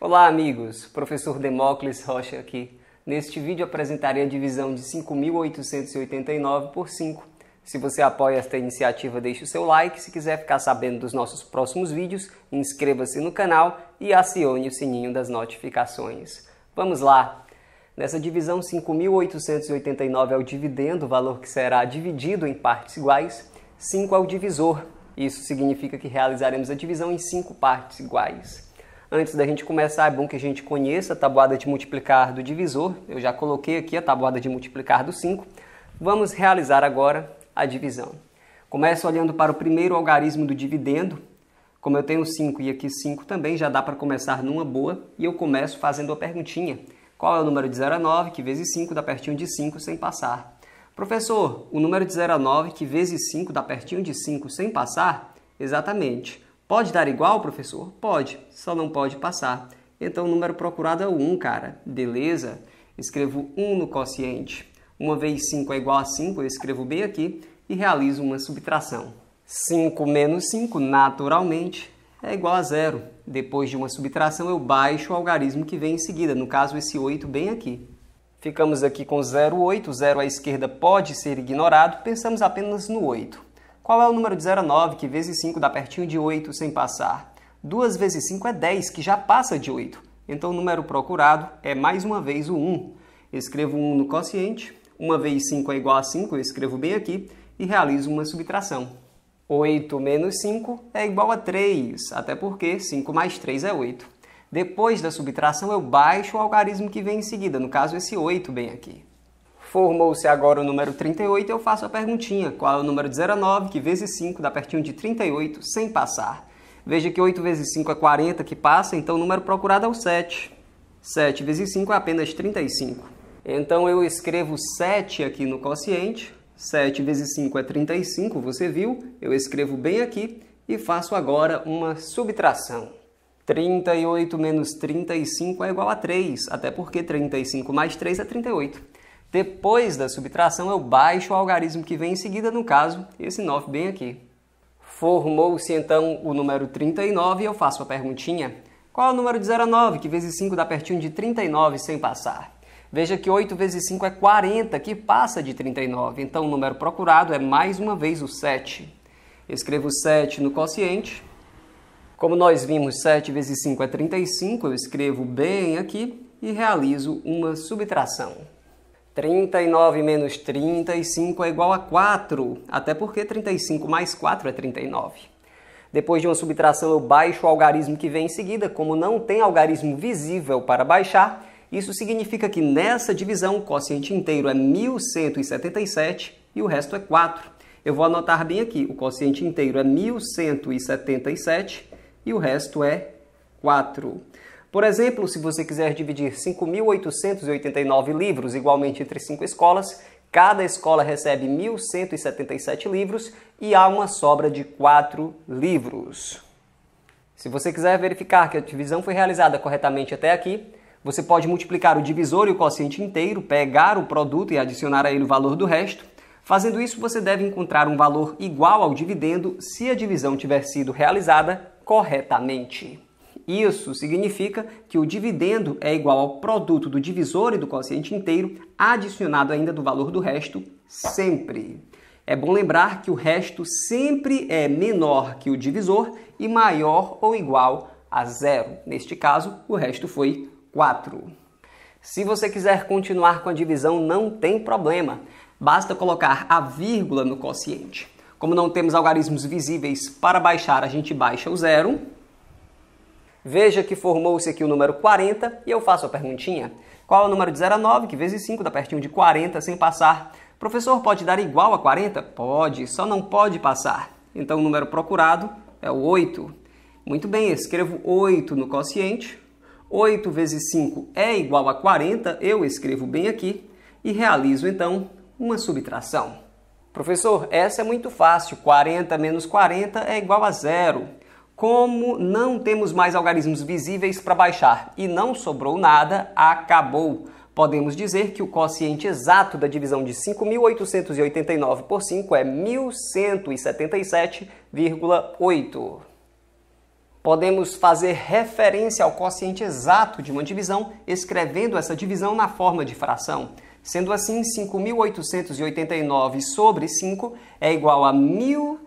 Olá, amigos! Professor Demócles Rocha aqui. Neste vídeo apresentarei a divisão de 5.889 por 5. Se você apoia esta iniciativa, deixe o seu like. Se quiser ficar sabendo dos nossos próximos vídeos, inscreva-se no canal e acione o sininho das notificações. Vamos lá! Nessa divisão, 5.889 é o dividendo, o valor que será dividido em partes iguais, 5 é o divisor. Isso significa que realizaremos a divisão em 5 partes iguais. Antes da gente começar, é bom que a gente conheça a tabuada de multiplicar do divisor. Eu já coloquei aqui a tabuada de multiplicar do 5. Vamos realizar agora a divisão. Começo olhando para o primeiro algarismo do dividendo. Como eu tenho 5 e aqui 5 também, já dá para começar numa boa. E eu começo fazendo a perguntinha. Qual é o número de 0 a 9, que vezes 5 dá pertinho de 5 sem passar? Professor, o número de 0 a 9, que vezes 5 dá pertinho de 5 sem passar? Exatamente. Pode dar igual, professor? Pode, só não pode passar. Então o número procurado é 1, cara. Beleza? Escrevo 1 no quociente. Uma vez 5 é igual a 5, eu escrevo bem aqui e realizo uma subtração. 5 menos 5, naturalmente, é igual a zero. Depois de uma subtração, eu baixo o algarismo que vem em seguida, no caso esse 8 bem aqui. Ficamos aqui com 0,8, 0 à esquerda pode ser ignorado, pensamos apenas no 8. Qual é o número de 0 a 9, que vezes 5 dá pertinho de 8 sem passar? 2 vezes 5 é 10, que já passa de 8. Então o número procurado é mais uma vez o 1. escrevo 1 no quociente, 1 vezes 5 é igual a 5, eu escrevo bem aqui, e realizo uma subtração. 8 menos 5 é igual a 3, até porque 5 mais 3 é 8. Depois da subtração, eu baixo o algarismo que vem em seguida, no caso esse 8 bem aqui. Formou-se agora o número 38, eu faço a perguntinha. Qual é o número de 0 a 9, que vezes 5 dá pertinho de 38, sem passar? Veja que 8 vezes 5 é 40, que passa, então o número procurado é o 7. 7 vezes 5 é apenas 35. Então eu escrevo 7 aqui no quociente. 7 vezes 5 é 35, você viu? Eu escrevo bem aqui e faço agora uma subtração. 38 menos 35 é igual a 3, até porque 35 mais 3 é 38. Depois da subtração, eu baixo o algarismo que vem em seguida, no caso, esse 9 bem aqui. Formou-se então o número 39 e eu faço a perguntinha. Qual é o número de 0 a 9, que vezes 5 dá pertinho de 39 sem passar? Veja que 8 vezes 5 é 40, que passa de 39. Então o número procurado é mais uma vez o 7. Escrevo 7 no quociente. Como nós vimos, 7 vezes 5 é 35, eu escrevo bem aqui e realizo uma subtração. 39 menos 35 é igual a 4, até porque 35 mais 4 é 39. Depois de uma subtração, eu baixo o algarismo que vem em seguida. Como não tem algarismo visível para baixar, isso significa que nessa divisão o quociente inteiro é 1177 e o resto é 4. Eu vou anotar bem aqui: o quociente inteiro é 1177 e o resto é 4. Por exemplo, se você quiser dividir 5.889 livros igualmente entre cinco escolas, cada escola recebe 1.177 livros e há uma sobra de quatro livros. Se você quiser verificar que a divisão foi realizada corretamente até aqui, você pode multiplicar o divisor e o quociente inteiro, pegar o produto e adicionar a ele o valor do resto. Fazendo isso, você deve encontrar um valor igual ao dividendo se a divisão tiver sido realizada corretamente. Isso significa que o dividendo é igual ao produto do divisor e do quociente inteiro, adicionado ainda do valor do resto, sempre. É bom lembrar que o resto sempre é menor que o divisor e maior ou igual a zero. Neste caso, o resto foi 4. Se você quiser continuar com a divisão, não tem problema. Basta colocar a vírgula no quociente. Como não temos algarismos visíveis para baixar, a gente baixa o zero Veja que formou-se aqui o número 40 e eu faço a perguntinha. Qual é o número de 0 a 9, que vezes 5 dá pertinho de 40 sem passar? Professor, pode dar igual a 40? Pode, só não pode passar. Então o número procurado é o 8. Muito bem, escrevo 8 no quociente. 8 vezes 5 é igual a 40, eu escrevo bem aqui e realizo então uma subtração. Professor, essa é muito fácil. 40 menos 40 é igual a zero. Como não temos mais algarismos visíveis para baixar e não sobrou nada, acabou. Podemos dizer que o quociente exato da divisão de 5.889 por 5 é 1.177,8. Podemos fazer referência ao quociente exato de uma divisão escrevendo essa divisão na forma de fração. Sendo assim, 5.889 sobre 5 é igual a 1.000.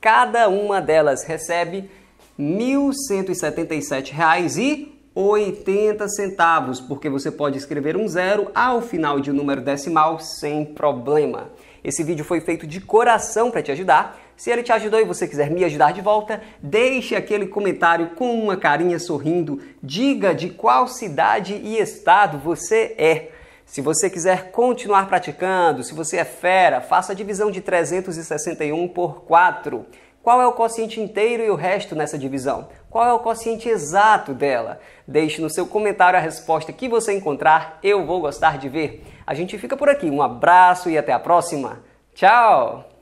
Cada uma delas recebe R$ 1.177,80, porque você pode escrever um zero ao final de um número decimal sem problema. Esse vídeo foi feito de coração para te ajudar. Se ele te ajudou e você quiser me ajudar de volta, deixe aquele comentário com uma carinha sorrindo. Diga de qual cidade e estado você é. Se você quiser continuar praticando, se você é fera, faça a divisão de 361 por 4. Qual é o quociente inteiro e o resto nessa divisão? Qual é o quociente exato dela? Deixe no seu comentário a resposta que você encontrar, eu vou gostar de ver. A gente fica por aqui, um abraço e até a próxima. Tchau!